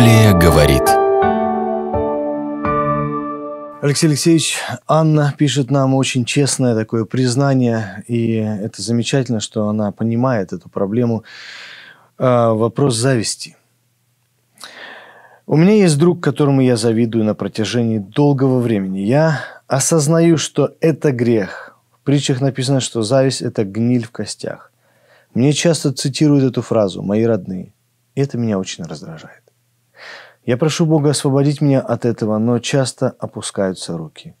Библия говорит. Алексей Алексеевич, Анна пишет нам очень честное такое признание, и это замечательно, что она понимает эту проблему. А, вопрос зависти. У меня есть друг, которому я завидую на протяжении долгого времени. Я осознаю, что это грех. В притчах написано, что зависть – это гниль в костях. Мне часто цитируют эту фразу «мои родные». И это меня очень раздражает. Я прошу Бога освободить меня от этого, но часто опускаются руки.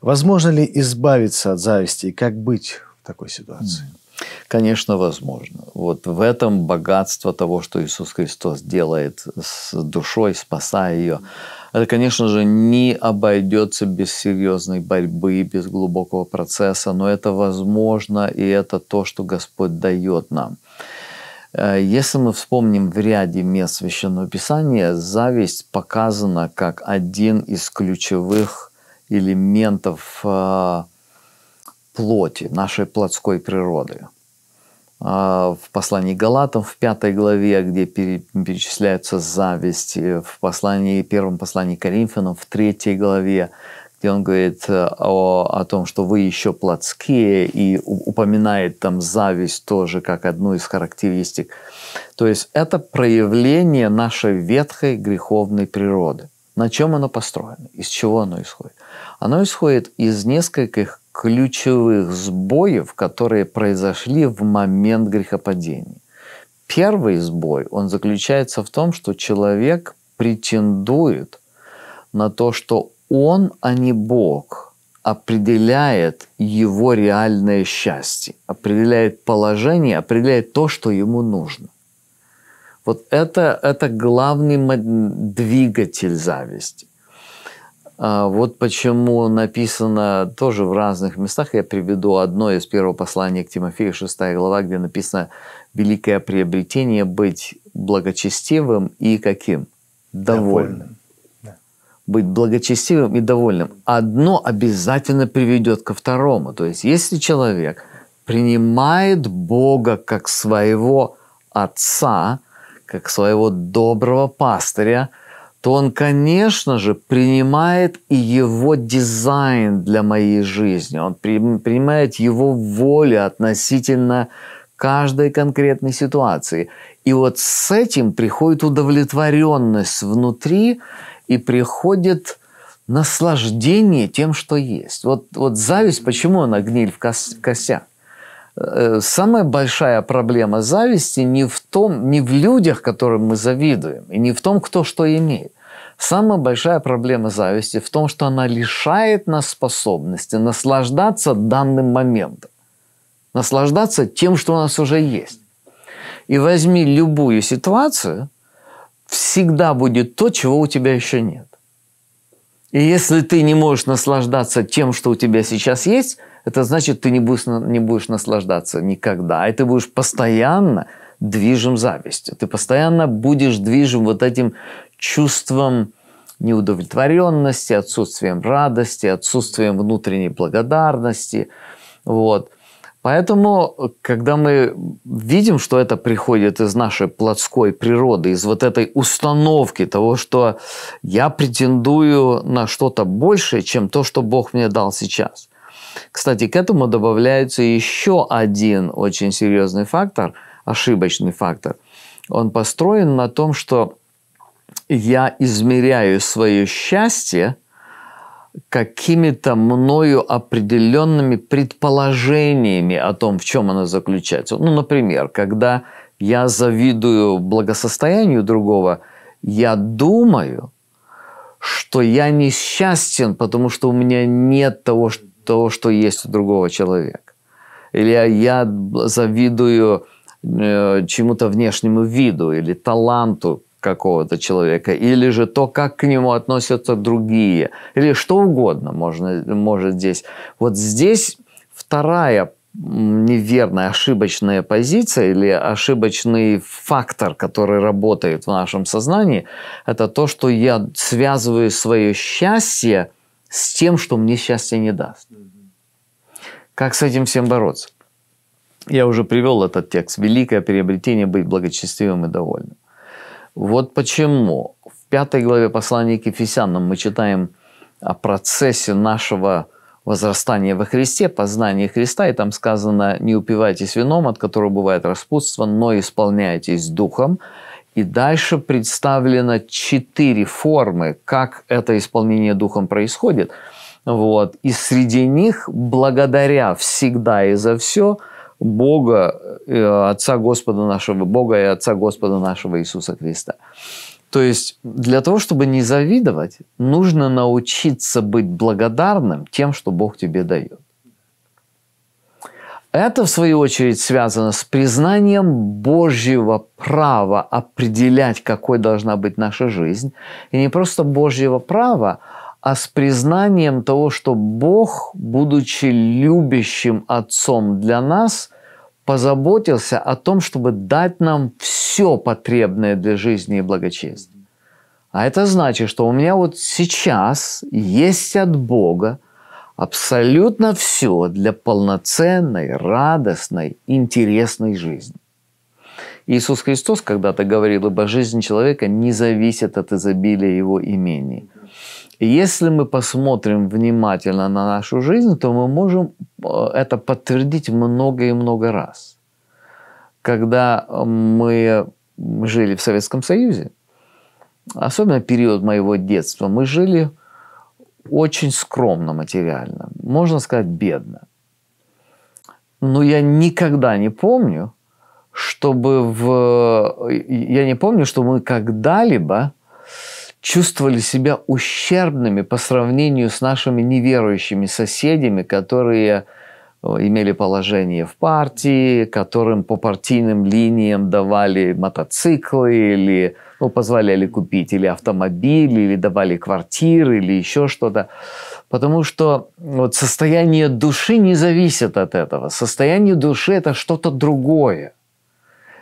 Возможно ли избавиться от зависти и как быть в такой ситуации? Конечно, возможно. Вот в этом богатство того, что Иисус Христос делает с душой, спасая ее. Это, конечно же, не обойдется без серьезной борьбы, без глубокого процесса, но это возможно, и это то, что Господь дает нам. Э, если мы вспомним в ряде мест Священного Писания, зависть показана как один из ключевых элементов э, плоти, нашей плотской природы. Э, в послании Галатам в пятой главе, где перечисляются зависть, в послании, первом послании Коринфянам в третьей главе, где он говорит э, о, о том, что вы еще плотские, и упоминает там зависть тоже как одну из характеристик. То есть это проявление нашей ветхой греховной природы. На чем оно построено? Из чего оно исходит? Оно исходит из нескольких ключевых сбоев, которые произошли в момент грехопадения. Первый сбой, он заключается в том, что человек претендует на то, что он, а не Бог, определяет его реальное счастье, определяет положение, определяет то, что ему нужно. Вот это, это главный двигатель зависти. А, вот почему написано тоже в разных местах, я приведу одно из первого послания к Тимофею, 6 глава, где написано «Великое приобретение – быть благочестивым и каким? Довольным». Довольным быть благочестивым и довольным. Одно обязательно приведет ко второму. То есть, если человек принимает Бога как своего отца, как своего доброго пастыря, то он, конечно же, принимает и его дизайн для моей жизни. Он принимает его волю относительно каждой конкретной ситуации. И вот с этим приходит удовлетворенность внутри, и приходит наслаждение тем, что есть. Вот, вот зависть, почему она гниль в костях? Э, самая большая проблема зависти не в том, не в людях, которым мы завидуем, и не в том, кто что имеет. Самая большая проблема зависти в том, что она лишает нас способности наслаждаться данным моментом, наслаждаться тем, что у нас уже есть. И возьми любую ситуацию, всегда будет то, чего у тебя еще нет. И если ты не можешь наслаждаться тем, что у тебя сейчас есть, это значит, ты не будешь, не будешь наслаждаться никогда. И ты будешь постоянно движим завистью. Ты постоянно будешь движим вот этим чувством неудовлетворенности, отсутствием радости, отсутствием внутренней благодарности. Вот. Поэтому, когда мы видим, что это приходит из нашей плотской природы, из вот этой установки того, что я претендую на что-то большее, чем то, что Бог мне дал сейчас. Кстати, к этому добавляется еще один очень серьезный фактор, ошибочный фактор. Он построен на том, что я измеряю свое счастье – какими-то мною определенными предположениями о том, в чем она заключается. Ну, например, когда я завидую благосостоянию другого, я думаю, что я несчастен, потому что у меня нет того, того, что есть у другого человека. Или я завидую э, чему-то внешнему виду или таланту какого-то человека, или же то, как к нему относятся другие, или что угодно можно, может здесь. Вот здесь вторая неверная, ошибочная позиция или ошибочный фактор, который работает в нашем сознании, это то, что я связываю свое счастье с тем, что мне счастье не даст. Как с этим всем бороться? Я уже привел этот текст. Великое приобретение быть благочестивым и довольным. Вот почему в пятой главе послания к Ефесянам мы читаем о процессе нашего возрастания во Христе, познания Христа, и там сказано «не упивайтесь вином, от которого бывает распутство, но исполняйтесь духом». И дальше представлено четыре формы, как это исполнение духом происходит. Вот. И среди них, благодаря всегда и за все – Бога, э, Отца Господа нашего, Бога и Отца Господа нашего Иисуса Христа. То есть для того, чтобы не завидовать, нужно научиться быть благодарным тем, что Бог тебе дает. Это, в свою очередь, связано с признанием Божьего права определять, какой должна быть наша жизнь. И не просто Божьего права, а с признанием того, что Бог, будучи любящим Отцом для нас, позаботился о том, чтобы дать нам все потребное для жизни и благочестия. А это значит, что у меня вот сейчас есть от Бога абсолютно все для полноценной, радостной, интересной жизни. Иисус Христос когда-то говорил, ибо жизнь человека не зависит от изобилия его имений. Если мы посмотрим внимательно на нашу жизнь, то мы можем э, это подтвердить много и много раз. Когда мы жили в Советском Союзе, особенно период моего детства, мы жили очень скромно материально, можно сказать, бедно. Но я никогда не помню, чтобы в... Э, я не помню, что мы когда-либо чувствовали себя ущербными по сравнению с нашими неверующими соседями, которые э, имели положение в партии, которым по партийным линиям давали мотоциклы или ну, позволяли купить или автомобили или давали квартиры, или еще что-то. Потому что вот состояние души не зависит от этого. Состояние души – это что-то другое –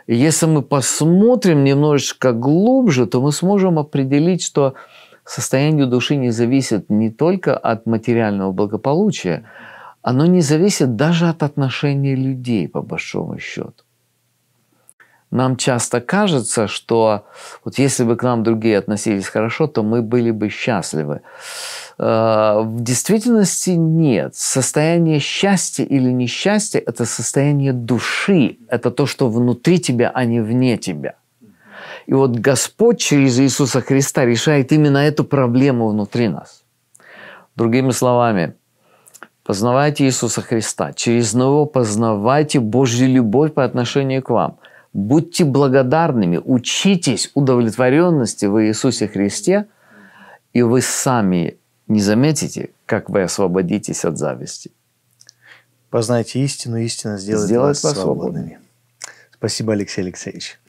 если мы посмотрим немножечко глубже, то мы сможем определить, что состояние души не зависит не только от материального благополучия, оно не зависит даже от отношений людей, по большому счету. Нам часто кажется, что вот если бы к нам другие относились хорошо, то мы были бы счастливы. Э, в действительности нет. Состояние счастья или несчастья – это состояние души. Это то, что внутри тебя, а не вне тебя. И вот Господь через Иисуса Христа решает именно эту проблему внутри нас. Другими словами, познавайте Иисуса Христа. Через Него познавайте Божью любовь по отношению к вам. Будьте благодарными, учитесь удовлетворенности в Иисусе Христе, и вы сами не заметите, как вы освободитесь от зависти. Познайте истину, истина сделает, сделает вас, вас свободными. свободными. Спасибо, Алексей Алексеевич.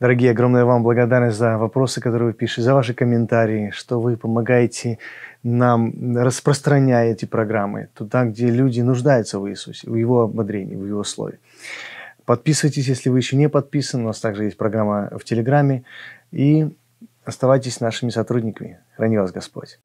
Дорогие, огромная вам благодарность за вопросы, которые вы пишете, за ваши комментарии, что вы помогаете нам, распространяя эти программы туда, где люди нуждаются в Иисусе, в Его ободрении, в Его Слове. Подписывайтесь, если вы еще не подписаны. У нас также есть программа в Телеграме. И оставайтесь нашими сотрудниками. Храни вас Господь.